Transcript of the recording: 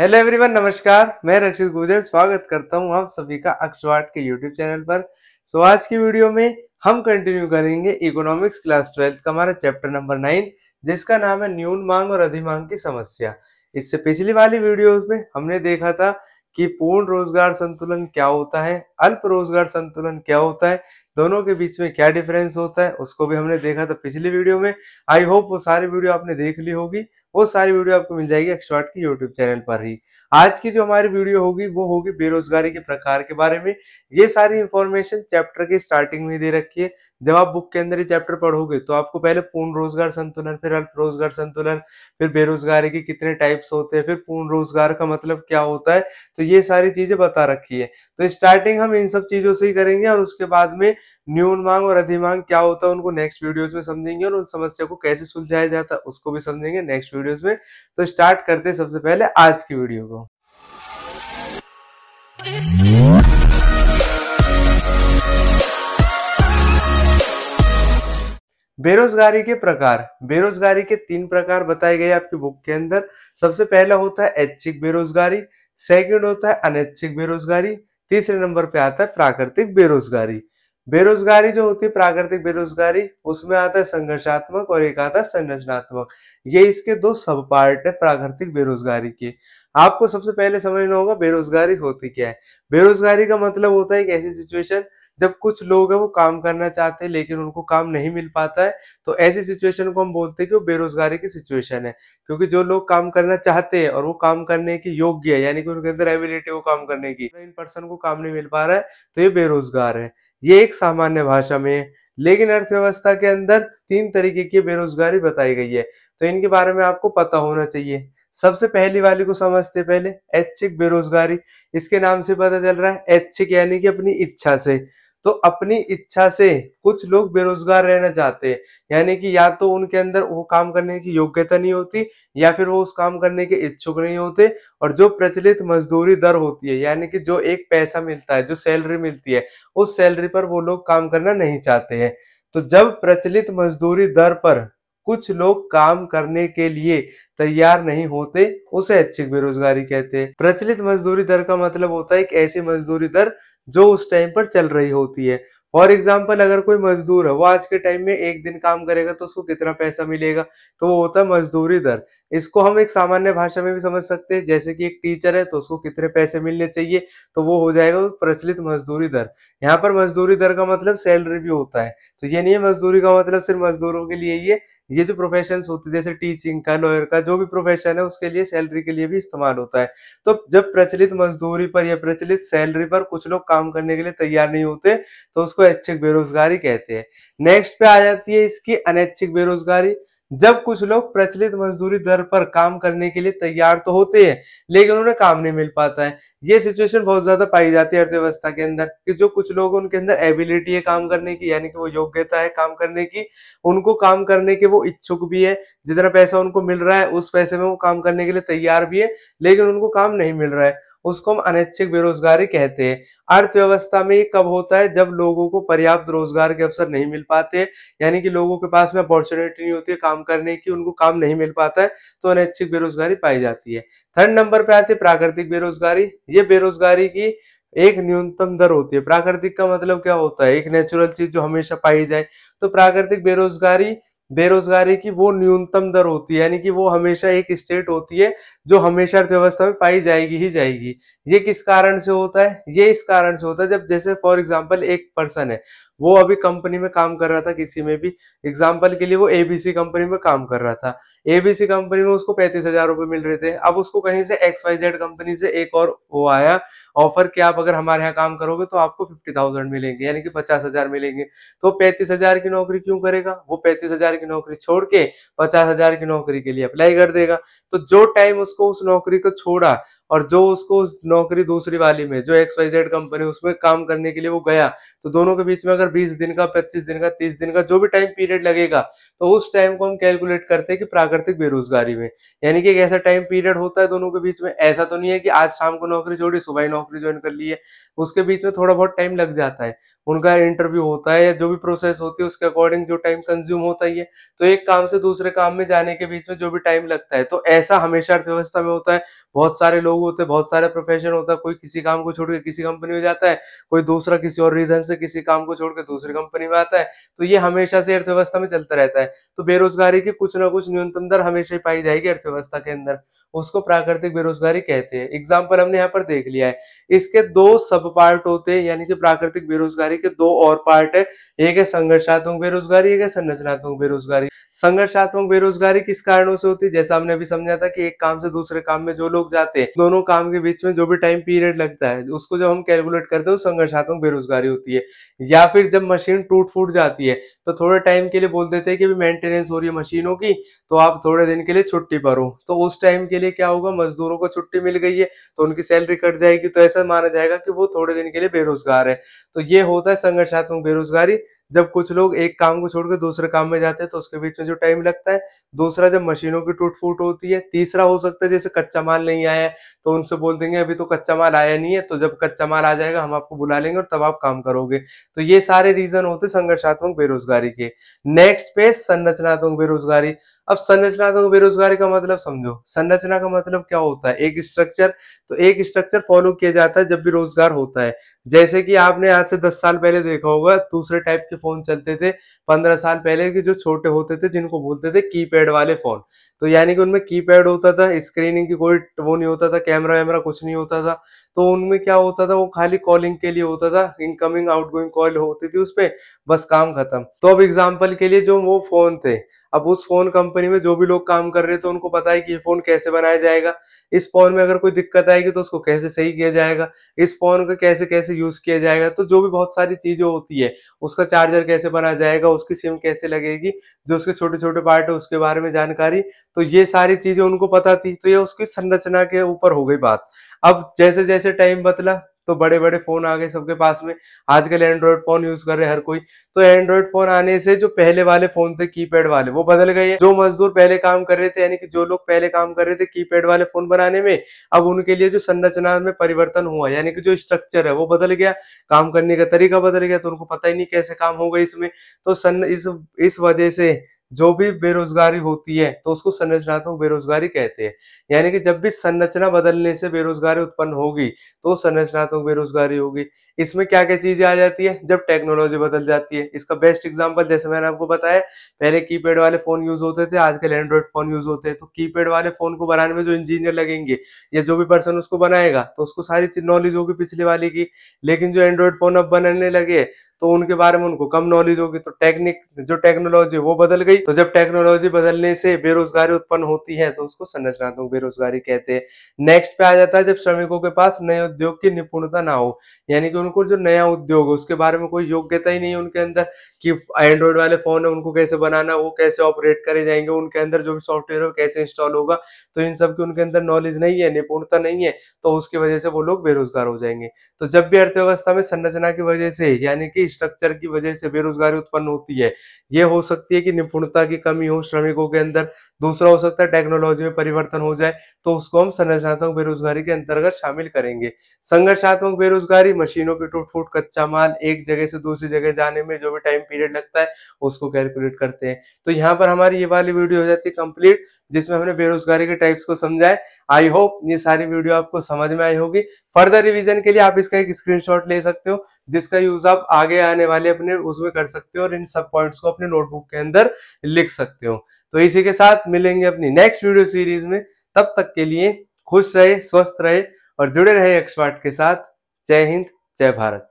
hello everyone नमस्कार मैं रक्षित गुजर स्वागत करता हूं आप सभी का अक्षवाट के यूट्यूब चैनल पर सो so, आज की वीडियो में हम कंटिन्यू करेंगे इकोनॉमिक्स क्लास ट्वेल्थ का हमारा चैप्टर नंबर नाइन जिसका नाम है न्यून मांग और अधिमांग की समस्या इससे पिछली वाली वीडियोस में हमने देखा था कि पूर्ण रोजगार संतुलन क्या होता है अल्प रोजगार संतुलन क्या होता है दोनों के बीच में क्या डिफरेंस होता है उसको भी हमने देखा था पिछली वीडियो में आई होप वो सारी वीडियो आपने देख ली होगी वो सारी वीडियो आपको मिल जाएगी एक्सपर्ट की यूट्यूब चैनल पर ही आज की जो हमारी वीडियो होगी वो होगी बेरोजगारी के प्रकार के बारे में ये सारी इन्फॉर्मेशन चैप्टर के स्टार्टिंग में दे रखी है जब आप बुक के अंदर ये चैप्टर पढ़ोगे तो आपको पहले पूर्ण रोजगार संतुलन फिर अल्प रोजगार संतुलन फिर बेरोजगारी के कितने टाइप्स होते हैं फिर पूर्ण रोजगार का मतलब क्या होता है तो ये सारी चीजें बता रखी है तो स्टार्टिंग हम इन सब चीजों से ही करेंगे और उसके बाद में न्यून मांग और अधिमांग क्या होता है उनको नेक्स्ट वीडियोज में समझेंगे और उन समस्या को कैसे सुलझाया जाता है उसको भी समझेंगे नेक्स्ट वीडियोज में तो स्टार्ट करते सबसे पहले आज की वीडियो को बेरोजगारी के प्रकार बेरोजगारी के तीन प्रकार बताए गए आपकी बुक के अंदर सबसे पहला होता है ऐच्छिक बेरोजगारी सेकंड होता है अनैच्छिक बेरोजगारी तीसरे नंबर पे आता है प्राकृतिक बेरोजगारी बेरोजगारी जो होती है प्राकृतिक बेरोजगारी उसमें आता है संघर्षात्मक और एक आता है संरचनात्मक ये इसके दो सब पार्ट है प्राकृतिक बेरोजगारी के आपको सबसे पहले समझना होगा बेरोजगारी होती क्या है बेरोजगारी का मतलब होता है एक ऐसी सिचुएशन जब कुछ लोग हैं वो काम करना चाहते हैं लेकिन उनको काम नहीं मिल पाता है तो ऐसी सिचुएशन को हम बोलते हैं कि वो बेरोजगारी की सिचुएशन है क्योंकि जो लोग काम करना चाहते हैं और वो काम करने की योग्य है यानी कि उनके अंदर एबिलिटी वो काम करने की तो इन पर्सन को काम नहीं मिल पा रहा है तो ये बेरोजगार है ये एक सामान्य भाषा में है लेकिन अर्थव्यवस्था के अंदर तीन तरीके की बेरोजगारी बताई गई है तो इनके बारे में आपको पता होना चाहिए सबसे पहली वाली को समझते पहले ऐच्छिक बेरोजगारी इसके नाम से पता चल रहा है ऐच्छिक यानी कि अपनी इच्छा से तो अपनी इच्छा से कुछ लोग बेरोजगार रहना चाहते हैं यानी कि या तो उनके अंदर वो काम करने की योग्यता नहीं होती या फिर वो उस काम करने के इच्छुक नहीं होते और जो प्रचलित मजदूरी दर होती है यानी कि जो एक पैसा मिलता है जो सैलरी मिलती है उस सैलरी पर वो लोग काम करना नहीं चाहते हैं तो जब प्रचलित मजदूरी दर पर कुछ लोग काम करने के लिए तैयार नहीं होते उसे ऐच्छिक बेरोजगारी कहते हैं प्रचलित मजदूरी दर का मतलब होता है एक ऐसी मजदूरी दर जो उस टाइम पर चल रही होती है फॉर एग्जाम्पल अगर कोई मजदूर है वो आज के टाइम में एक दिन काम करेगा तो उसको कितना पैसा मिलेगा तो वो होता है मजदूरी दर इसको हम एक सामान्य भाषा में भी समझ सकते हैं जैसे कि एक टीचर है तो उसको कितने पैसे मिलने चाहिए तो वो हो जाएगा प्रचलित मजदूरी दर यहाँ पर मजदूरी दर का मतलब सैलरी भी होता है तो ये नहीं है मजदूरी का मतलब सिर्फ मजदूरों के लिए है ये जो प्रोफेशन होते हैं जैसे टीचिंग का लॉयर का जो भी प्रोफेशन है उसके लिए सैलरी के लिए भी इस्तेमाल होता है तो जब प्रचलित मजदूरी पर या प्रचलित सैलरी पर कुछ लोग काम करने के लिए तैयार नहीं होते तो उसको ऐच्छिक बेरोजगारी कहते हैं नेक्स्ट पे आ जाती है इसकी अनैच्छिक बेरोजगारी जब कुछ लोग प्रचलित मजदूरी दर पर काम करने के लिए तैयार तो होते हैं लेकिन उन्हें काम नहीं मिल पाता है ये सिचुएशन बहुत ज्यादा पाई जाती है अर्थव्यवस्था के अंदर कि जो कुछ लोग उनके अंदर एबिलिटी है काम करने की यानी कि वो योग्यता है काम करने की उनको काम करने के वो इच्छुक भी है जितना पैसा उनको मिल रहा है उस पैसे में वो काम करने के लिए तैयार भी है लेकिन उनको काम नहीं मिल रहा है उसको हम अनैच्छिक बेरोजगारी कहते हैं अर्थव्यवस्था में ये कब होता है जब लोगों को पर्याप्त रोजगार के अवसर नहीं मिल पाते यानी कि लोगों के पास में अपॉर्चुनिटी नहीं होती है काम करने की उनको काम नहीं मिल पाता है तो अनैच्छिक बेरोजगारी पाई जाती है थर्ड नंबर पे आती है प्राकृतिक बेरोजगारी ये बेरोजगारी की एक न्यूनतम दर होती है प्राकृतिक का मतलब क्या होता है एक नेचुरल चीज जो हमेशा पाई जाए तो प्राकृतिक बेरोजगारी बेरोजगारी की वो न्यूनतम दर होती है यानी कि वो हमेशा एक स्टेट होती है जो हमेशा अर्थव्यवस्था में पाई जाएगी ही जाएगी ये किस कारण से होता है ये इस कारण से होता है जब जैसे फॉर एग्जाम्पल एक पर्सन है वो अभी कंपनी में काम कर रहा था किसी में भी एग्जाम्पल के लिए वो एबीसी कंपनी में काम कर रहा था एबीसी कंपनी में उसको पैंतीस हजार रुपए मिल रहे थे अब उसको कहीं से एक्स वाई जेड कंपनी से एक और वो आया ऑफर कि आप अगर हमारे यहाँ काम करोगे तो आपको फिफ्टी थाउजेंड मिलेंगे यानी कि पचास हजार मिलेंगे तो पैंतीस हजार की नौकरी क्यों करेगा वो पैंतीस हजार की नौकरी छोड़ के पचास हजार की नौकरी के लिए अप्लाई कर देगा तो जो टाइम उसको उस नौकरी को छोड़ा और जो उसको उस नौकरी दूसरी वाली में जो एक्स वाई जेड कंपनी उसमें काम करने के लिए वो गया तो दोनों के बीच में अगर 20 दिन का 25 दिन का 30 दिन का जो भी टाइम पीरियड लगेगा तो उस टाइम को हम कैलकुलेट करते हैं कि प्राकृतिक बेरोजगारी में यानी कि एक ऐसा टाइम पीरियड होता है दोनों के बीच में ऐसा तो नहीं है कि आज शाम को नौकरी छोड़ी सुबह ही नौकरी ज्वाइन कर ली है उसके बीच में थोड़ा बहुत टाइम लग जाता है उनका इंटरव्यू होता है या जो भी प्रोसेस होती है उसके अकॉर्डिंग जो टाइम कंज्यूम होता ही है तो एक काम से दूसरे काम में जाने के बीच में जो भी टाइम लगता है तो ऐसा हमेशा अर्थव्यवस्था में होता है बहुत सारे लोग लोग होते हैं बहुत सारे प्रोफेशन होता है कोई किसी काम को छोड़ के किसी कंपनी में जाता है कोई दूसरा किसी और रीजन से किसी काम को छोड़ के दूसरी कंपनी में आता है तो ये हमेशा से अर्थव्यवस्था में चलता रहता है तो बेरोजगारी की कुछ ना कुछ न्यूनतम दर हमेशा ही पाई जाएगी अर्थव्यवस्था के अंदर उसको प्राकृतिक बेरोजगारी कहते हैं एग्जाम्पल हमने यहाँ पर देख लिया है इसके दो सब पार्ट होते हैं यानी कि प्राकृतिक बेरोजगारी के दो और पार्ट है एक है संघर्षात्मक बेरोजगारी एक है संरचनात्मक बेरोजगारी संघर्षात्मक बेरोजगारी किस कारणों से होती है जैसा हमने अभी समझा था कि एक काम से दूसरे काम में जो लोग जाते हैं दोनों दोनों काम के बीच में जो भी टाइम पीरियड लगता है उसको जब हम कैलकुलेट करते हैं तो संघर्षात्मक बेरोजगारी होती है या फिर जब मशीन टूट फूट जाती है तो थोड़े टाइम के लिए बोल देते हैं कि मेंटेनेंस हो रही है मशीनों की तो आप थोड़े दिन के लिए छुट्टी पर हो तो उस टाइम के लिए क्या होगा मजदूरों को छुट्टी मिल गई है तो उनकी सैलरी कट जाएगी तो ऐसा माना जाएगा कि वो थोड़े दिन के लिए बेरोजगार है तो ये होता है संघर्षात्मक बेरोजगारी जब कुछ लोग एक काम को छोड़कर दूसरे काम में जाते हैं तो उसके बीच में जो टाइम लगता है दूसरा जब मशीनों की टूट फूट होती है तीसरा हो सकता है जैसे कच्चा माल नहीं आया है तो उनसे बोल देंगे अभी तो कच्चा माल आया नहीं है तो जब कच्चा माल आ जाएगा हम आपको बुला लेंगे और तब आप काम करोगे तो ये सारे रीजन होते संघर्षात्मक बेरोजगारी के नेक्स्ट पे संरचनात्मक बेरोजगारी अब संरचनात्मक तो बेरोजगारी का मतलब समझो संरचना का मतलब क्या होता है एक स्ट्रक्चर तो एक स्ट्रक्चर फॉलो किया जाता है जब भी रोजगार होता है जैसे कि आपने आज से दस साल पहले देखा होगा दूसरे टाइप के फोन चलते थे पंद्रह साल पहले के जो छोटे होते थे जिनको बोलते थे कीपैड वाले फोन तो यानी कि उनमें कीपैड होता था स्क्रीनिंग की कोई वो नहीं होता था कैमरा वैमरा कुछ नहीं होता था तो उनमें क्या होता था वो खाली कॉलिंग के लिए होता था इनकमिंग आउटगोइंग कॉल होती थी उस पर बस काम खत्म तो अब एग्जाम्पल के लिए जो वो फोन थे अब उस फोन कंपनी में जो भी लोग काम कर रहे थे तो उनको पता है कि ये फोन कैसे बनाया जाएगा इस फोन में अगर कोई दिक्कत आएगी तो उसको कैसे सही किया जाएगा इस फोन का कैसे कैसे यूज किया जाएगा तो जो भी बहुत सारी चीजें होती है उसका चार्जर कैसे बनाया जाएगा उसकी सिम कैसे लगेगी जो उसके छोटे छोटे पार्ट है उसके बारे में जानकारी तो ये सारी चीजें उनको पता थी तो ये उसकी संरचना के ऊपर हो गई बात अब जैसे जैसे टाइम बदला तो बड़े बड़े फोन आ गए सबके पास में आजकल एंड्रॉइड फोन यूज कर रहे हर कोई तो एंड्रॉइड फोन आने से जो पहले वाले फोन थे कीपैड वाले वो बदल गए जो मजदूर पहले काम कर रहे थे यानी कि जो लोग पहले काम कर रहे थे कीपैड वाले फोन बनाने में अब उनके लिए जो संरचना में परिवर्तन हुआ यानी कि जो स्ट्रक्चर है वो बदल गया काम करने का तरीका बदल गया तो उनको पता ही नहीं कैसे काम होगा इसमें तो सन इस इस वजह से जो भी बेरोजगारी होती है तो उसको संरचनात्मक बेरोजगारी कहते हैं यानी कि जब भी संरचना बदलने से बेरोजगारी उत्पन्न होगी तो संरचनात्मक बेरोजगारी होगी इसमें क्या क्या चीजें आ जाती है जब टेक्नोलॉजी बदल जाती है इसका बेस्ट एग्जांपल जैसे मैंने आपको बताया पहले कीपैड वाले फोन यूज होते थे आजकल एंड्रॉइड फोन यूज होते हैं तो कीपैड वाले फोन को बनाने में जो इंजीनियर लगेंगे या जो भी पर्सन उसको बनाएगा तो उसको सारी नॉलेज होगी पिछले वाले की लेकिन जो एंड्रॉइड फोन अब बनाने लगे तो उनके बारे में उनको कम नॉलेज होगी तो टेक्निक जो टेक्नोलॉजी वो बदल गई तो जब टेक्नोलॉजी बदलने से बेरोजगारी उत्पन्न होती है तो उसको संरचनात्मक बेरोजगारी कहते हैं नेक्स्ट पे आ जाता है जब श्रमिकों के पास नए उद्योग की निपुणता ना हो यानी कि उनको जो नया उद्योग है उसके बारे में कोई योग्यता ही नहीं है उनके अंदर कि एंड्रॉयड वाले फ़ोन है उनको कैसे बनाना वो कैसे ऑपरेट करे जाएंगे उनके अंदर जो भी सॉफ्टवेयर है कैसे इंस्टॉल होगा तो इन सब की उनके अंदर नॉलेज नहीं है निपुणता नहीं है तो उसकी वजह से वो लोग बेरोजगार हो जाएंगे तो जब भी अर्थव्यवस्था में संरचना की वजह से यानी कि स्ट्रक्चर की वजह से बेरोजगारी उत्पन्न होती है ये हो सकती है कि निपुणता की कमी हो श्रमिकों के अंदर दूसरा हो सकता है टेक्नोलॉजी में परिवर्तन हो जाए तो उसको हम संरचनात्मक बेरोजगारी के अंतर्गत शामिल करेंगे संघर्षात्मक बेरोजगारी मशीनों मशीनों के टूट फूट कच्चा माल एक जगह से दूसरी जगह जाने में जो भी टाइम पीरियड लगता है उसको कैलकुलेट करते हैं तो यहाँ पर हमारी ये वाली वीडियो हो जाती है कंप्लीट जिसमें हमने बेरोजगारी के टाइप्स को समझाए आई होप ये सारी वीडियो आपको समझ में आई होगी फर्दर रिविजन के लिए आप इसका एक स्क्रीन ले सकते हो जिसका यूज आप आगे आने वाले अपने उसमें कर सकते हो और इन सब पॉइंट्स को अपने नोटबुक के अंदर लिख सकते हो तो इसी के साथ मिलेंगे अपनी नेक्स्ट वीडियो सीरीज में तब तक के लिए खुश रहे स्वस्थ रहे और जुड़े रहे एक्सपर्ट के साथ जय हिंद जय भारत